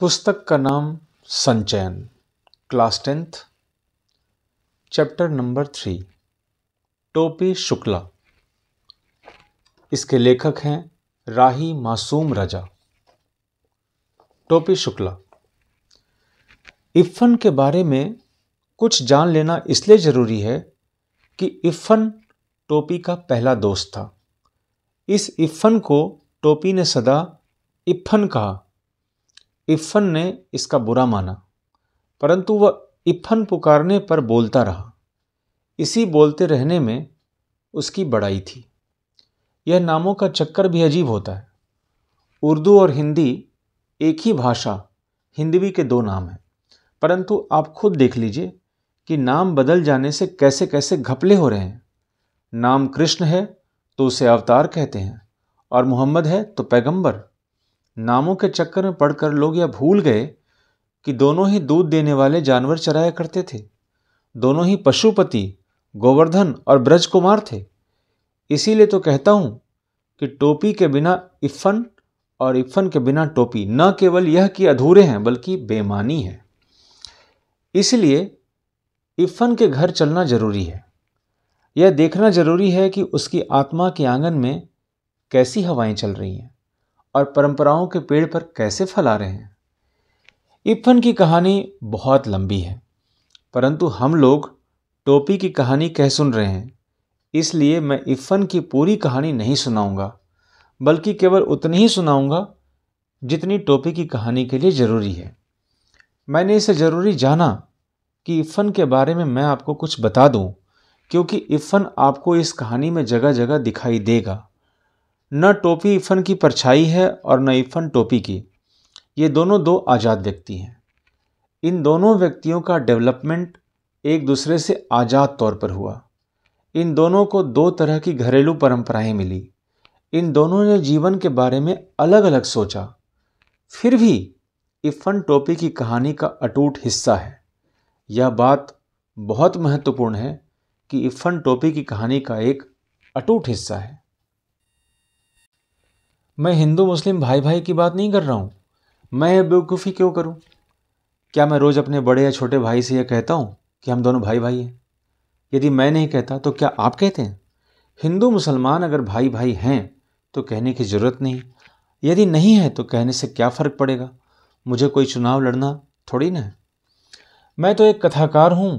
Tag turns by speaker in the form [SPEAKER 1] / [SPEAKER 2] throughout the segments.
[SPEAKER 1] पुस्तक का नाम Sanchayan class tenth chapter number three Topi Shukla इसके लेखक हैं राही मासूम राजा टोपी शुक्ला इफ़न के बारे में कुछ जान लेना इसलिए ज़रूरी है कि इफ़न टोपी का पहला दोस्त था इस इफ़न को टोपी ने सदा इफ़न कहा इफ़न ने इसका बुरा माना परंतु वह इफ़न पुकारने पर बोलता रहा इसी बोलते रहने में उसकी बड़ाई थी यह नामों का चक्कर भी अजीब होता है उर्दू और हिंदी एक ही भाषा हिंदवी के दो नाम हैं परंतु आप खुद देख लीजिए कि नाम बदल जाने से कैसे कैसे घपले हो रहे हैं नाम कृष्ण है तो उसे अवतार कहते हैं और मोहम्मद है तो पैगंबर नामों के चक्कर में पड़कर लोग यह भूल गए कि दोनों ही दूध देने वाले जानवर चराया करते थे दोनों ही पशुपति गोवर्धन और ब्रज कुमार थे इसीलिए तो कहता हूँ कि टोपी के बिना इफ़न और इफ़न के बिना टोपी न केवल यह कि अधूरे हैं बल्कि बेमानी है इसलिए इफ़न के घर चलना जरूरी है यह देखना जरूरी है कि उसकी आत्मा के आंगन में कैसी हवाएं चल रही हैं और परंपराओं के पेड़ पर कैसे फैला रहे हैं इफन की कहानी बहुत लंबी है परंतु हम लोग टोपी की कहानी कह सुन रहे हैं इसलिए मैं इफन की पूरी कहानी नहीं सुनाऊंगा बल्कि केवल उतनी ही सुनाऊंगा जितनी टोपी की कहानी के लिए ज़रूरी है मैंने इसे ज़रूरी जाना कि इफ़न के बारे में मैं आपको कुछ बता दूं क्योंकि इफ़न आपको इस कहानी में जगह जगह दिखाई देगा न टोपी इफ़न की परछाई है और न इफ़न टोपी की ये दोनों दो आज़ाद व्यक्ति हैं इन दोनों व्यक्तियों का डेवलपमेंट एक दूसरे से आज़ाद तौर पर हुआ इन दोनों को दो तरह की घरेलू परंपराएं मिली इन दोनों ने जीवन के बारे में अलग अलग सोचा फिर भी इफ़न टोपी की कहानी का अटूट हिस्सा है यह बात बहुत महत्वपूर्ण है कि इफ़न टोपी की कहानी का एक अटूट हिस्सा है मैं हिंदू मुस्लिम भाई भाई की बात नहीं कर रहा हूँ मैं ये बेवकूफ़ी क्यों करूँ क्या मैं रोज़ अपने बड़े या छोटे भाई से यह कहता हूँ कि हम दोनों भाई भाई हैं यदि मैं नहीं कहता तो क्या आप कहते हैं हिंदू मुसलमान अगर भाई भाई हैं तो कहने की ज़रूरत नहीं यदि नहीं है तो कहने से क्या फ़र्क पड़ेगा मुझे कोई चुनाव लड़ना थोड़ी ना है मैं तो एक कथाकार हूँ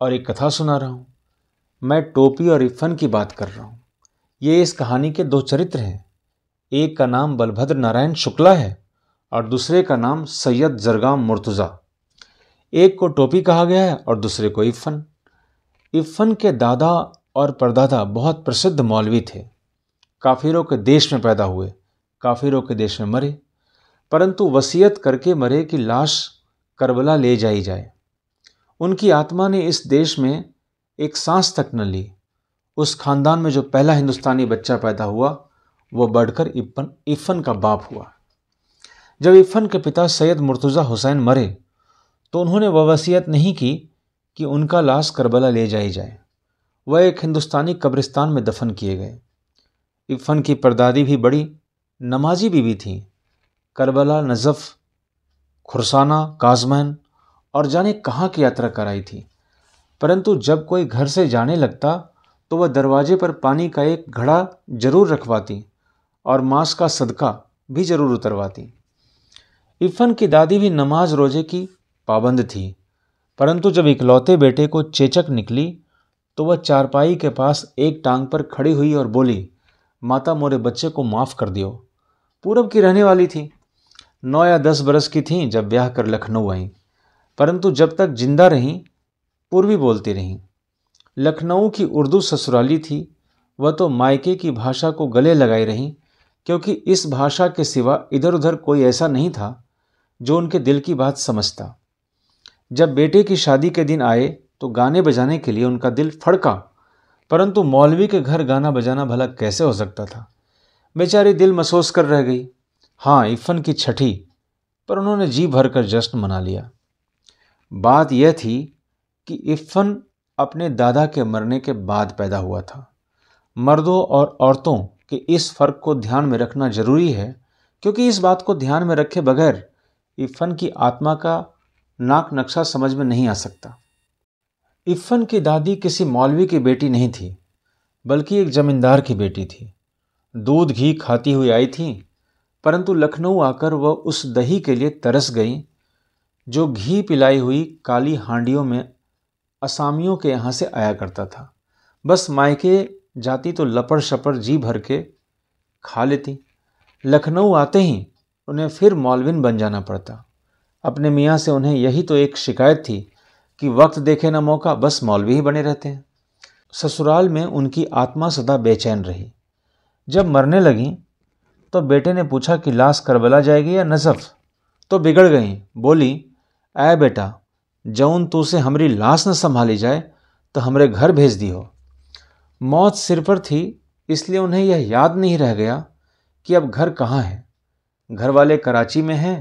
[SPEAKER 1] और एक कथा सुना रहा हूँ मैं टोपी और इफ़न की बात कर रहा हूँ ये इस कहानी के दो चरित्र हैं एक का नाम बलभद्र नारायण शुक्ला है और दूसरे का नाम सैयद जरगाम मुर्तज़ा एक को टोपी कहा गया है और दूसरे को इफ़न इफ़न के दादा और परदादा बहुत प्रसिद्ध मौलवी थे काफिरों के देश में पैदा हुए काफिरों के देश में मरे परंतु वसीयत करके मरे कि लाश करबला ले जाई जाए उनकी आत्मा ने इस देश में एक सांस तक न ली उस खानदान में जो पहला हिंदुस्तानी बच्चा पैदा हुआ वो बढ़कर इफन इफ़न का बाप हुआ जब इफ़न के पिता सैयद मुर्तज़ा हुसैन मरे तो उन्होंने वसीयत नहीं की कि उनका लाश करबला ले जाई जाए वह एक हिंदुस्तानी कब्रिस्तान में दफन किए गए इफ़न की परदादी भी बड़ी नमाजी बीवी थी करबला नजफ़ खुरसाना काजमैन और जाने कहाँ की यात्रा कराई थी परंतु जब कोई घर से जाने लगता तो वह दरवाजे पर पानी का एक घड़ा जरूर रखवाती और मांस का सदका भी ज़रूर उतरवाती इफ़न की दादी भी नमाज रोज़े की पाबंद थी परंतु जब इकलौते बेटे को चेचक निकली तो वह चारपाई के पास एक टांग पर खड़ी हुई और बोली माता मोरे बच्चे को माफ़ कर दियो पूरब की रहने वाली थी नौ या दस बरस की थी जब ब्याह कर लखनऊ आईं परंतु जब तक जिंदा रहीं पूर्वी बोलती रहीं लखनऊ की उर्दू ससुराली थी वह तो मायके की भाषा को गले लगाई रहीं क्योंकि इस भाषा के सिवा इधर उधर कोई ऐसा नहीं था जो उनके दिल की बात समझता जब बेटे की शादी के दिन आए तो गाने बजाने के लिए उनका दिल फड़का परंतु मौलवी के घर गाना बजाना भला कैसे हो सकता था बेचारी दिल महसूस कर रह गई हाँ इफ़न की छठी पर उन्होंने जी भर कर जश्न मना लिया बात यह थी कि इफ़न अपने दादा के मरने के बाद पैदा हुआ था मर्दों और औरतों कि इस फ़र्क को ध्यान में रखना ज़रूरी है क्योंकि इस बात को ध्यान में रखे बगैर इफ़न की आत्मा का नाक नक्शा समझ में नहीं आ सकता इफ़न की दादी किसी मौलवी की बेटी नहीं थी बल्कि एक जमींदार की बेटी थी दूध घी खाती हुई आई थी परंतु लखनऊ आकर वह उस दही के लिए तरस गई जो घी पिलाई हुई काली हांडियों में असामियों के यहाँ से आया करता था बस मायके जाती तो लपड़ शपड़ जी भर के खा लेती लखनऊ आते ही उन्हें फिर मौलविन बन जाना पड़ता अपने मियाँ से उन्हें यही तो एक शिकायत थी कि वक्त देखे ना मौका बस मौलवी ही बने रहते हैं ससुराल में उनकी आत्मा सदा बेचैन रही जब मरने लगीं तो बेटे ने पूछा कि लाश करबला जाएगी या नजफ़ तो बिगड़ गई बोली आए बेटा जौन तू से हमारी लाश न संभाली जाए तो हमरे घर भेज दी हो मौत सिर पर थी इसलिए उन्हें यह याद नहीं रह गया कि अब घर कहाँ है घर वाले कराची में हैं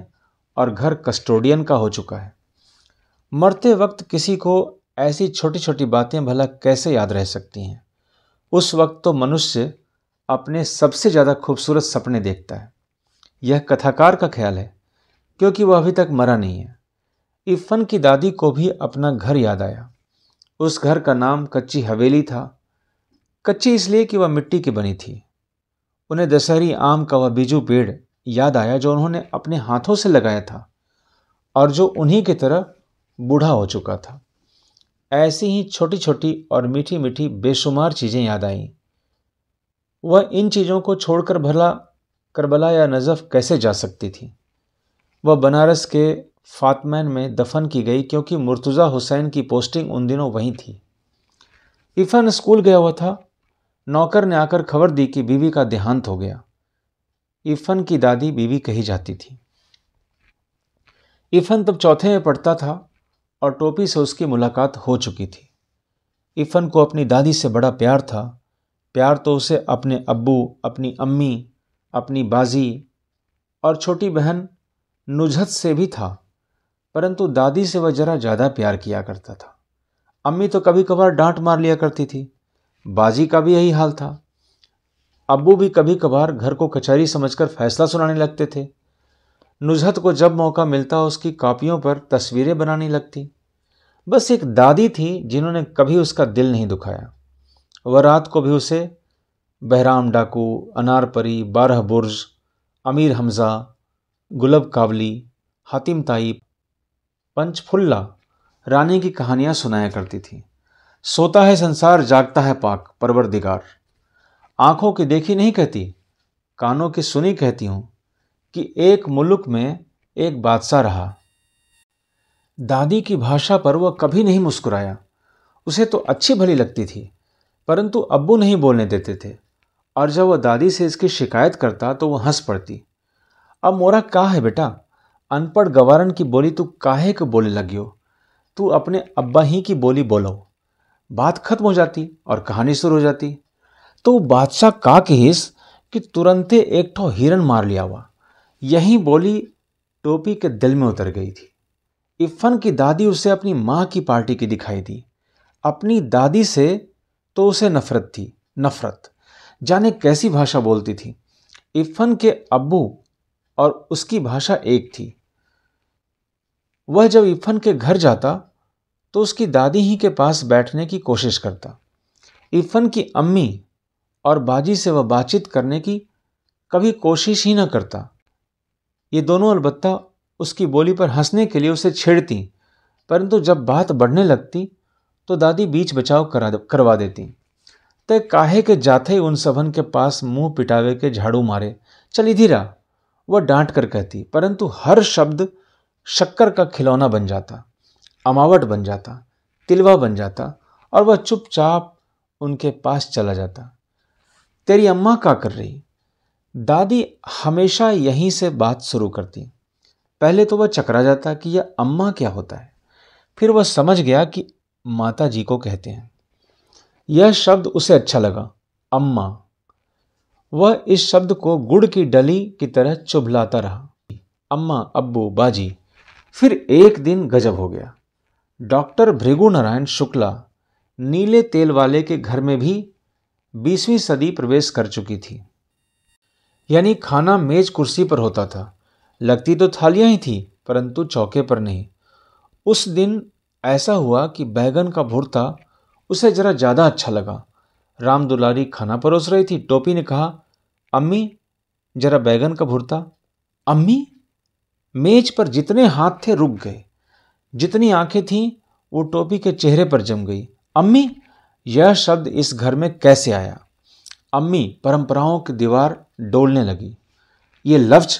[SPEAKER 1] और घर कस्टोडियन का हो चुका है मरते वक्त किसी को ऐसी छोटी छोटी बातें भला कैसे याद रह सकती हैं उस वक्त तो मनुष्य अपने सबसे ज़्यादा खूबसूरत सपने देखता है यह कथाकार का ख्याल है क्योंकि वह अभी तक मरा नहीं है इफ़न की दादी को भी अपना घर याद आया उस घर का नाम कच्ची हवेली था कच्ची इसलिए कि वह मिट्टी की बनी थी उन्हें दशहरी आम का वह बीजू पेड़ याद आया जो उन्होंने अपने हाथों से लगाया था और जो उन्हीं की तरह बूढ़ा हो चुका था ऐसी ही छोटी छोटी और मीठी मीठी बेशुमार चीज़ें याद आईं वह इन चीज़ों को छोड़कर भला करबला या नजफ़ कैसे जा सकती थी वह बनारस के फातमैन में दफन की गई क्योंकि मुर्तुज़ा हुसैन की पोस्टिंग उन दिनों वहीं थी इफ़ान स्कूल गया हुआ था नौकर ने आकर खबर दी कि बीवी का देहांत हो गया इफन की दादी बीवी कही जाती थी इफन तब चौथे में पढ़ता था और टोपी से उसकी मुलाकात हो चुकी थी इफन को अपनी दादी से बड़ा प्यार था प्यार तो उसे अपने अब्बू अपनी अम्मी अपनी बाजी और छोटी बहन नुजहत से भी था परंतु दादी से वह जरा ज़्यादा प्यार किया करता था अम्मी तो कभी कभार डांट मार लिया करती थी बाजी का भी यही हाल था अब्बू भी कभी कभार घर को कचहरी समझकर फैसला सुनाने लगते थे नुजहत को जब मौका मिलता उसकी कापियों पर तस्वीरें बनाने लगती बस एक दादी थी जिन्होंने कभी उसका दिल नहीं दुखाया वह रात को भी उसे बहराम डाकू अनारपरी बारह बुर्ज अमीर हमज़ा गुलब कावली हातिम ताई पंचफुल्ला रानी की कहानियाँ सुनाया करती थी सोता है संसार जागता है पाक परवरदिगार आंखों की देखी नहीं कहती कानों की सुनी कहती हूं कि एक मुल्क में एक बादशाह रहा दादी की भाषा पर वह कभी नहीं मुस्कुराया उसे तो अच्छी भली लगती थी परंतु अब्बू नहीं बोलने देते थे और जब वह दादी से इसकी शिकायत करता तो वह हंस पड़ती अब मोरा कहा है बेटा अनपढ़ गवारन की बोली तू काहे को बोलने लगी हो तू अपने अब्बा ही की बोली बोलो बात खत्म हो जाती और कहानी शुरू हो जाती तो बादशाह का हिस कि तुरंत एक ठो हिरन मार लिया हुआ यही बोली टोपी के दिल में उतर गई थी इफ़न की दादी उसे अपनी माँ की पार्टी की दिखाई दी अपनी दादी से तो उसे नफरत थी नफरत जाने कैसी भाषा बोलती थी इफ़न के अब्बू और उसकी भाषा एक थी वह जब इफ़न के घर जाता तो उसकी दादी ही के पास बैठने की कोशिश करता इफ़न की अम्मी और बाजी से वह बातचीत करने की कभी कोशिश ही न करता ये दोनों अलबत्ता उसकी बोली पर हंसने के लिए उसे छेड़ती परंतु जब बात बढ़ने लगती तो दादी बीच बचाव करा करवा देती तय काहे के जाते ही उन सभन के पास मुंह पिटावे के झाड़ू मारे चल इधीरा वह डांट कर कहती परंतु हर शब्द शक्कर का खिलौना बन जाता अमावट बन जाता तिलवा बन जाता और वह चुपचाप उनके पास चला जाता तेरी अम्मा क्या कर रही दादी हमेशा यहीं से बात शुरू करती पहले तो वह चकरा जाता कि यह अम्मा क्या होता है फिर वह समझ गया कि माता जी को कहते हैं यह शब्द उसे अच्छा लगा अम्मा वह इस शब्द को गुड़ की डली की तरह चुभलाता रहा अम्मा अब्बू बाजी फिर एक दिन गजब हो गया डॉक्टर भृगु नारायण शुक्ला नीले तेल वाले के घर में भी बीसवीं सदी प्रवेश कर चुकी थी यानी खाना मेज कुर्सी पर होता था लगती तो थालियां ही थी परंतु चौके पर नहीं उस दिन ऐसा हुआ कि बैगन का भुरता उसे जरा ज़्यादा अच्छा लगा राम दुलारी खाना परोस रही थी टोपी ने कहा अम्मी जरा बैगन का भुरता अम्मी मेज पर जितने हाथ थे रुक गए जितनी आंखें थीं वो टोपी के चेहरे पर जम गई अम्मी यह शब्द इस घर में कैसे आया अम्मी परंपराओं की दीवार डोलने लगी ये लफ्ज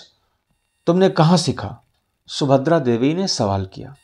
[SPEAKER 1] तुमने कहाँ सीखा सुभद्रा देवी ने सवाल किया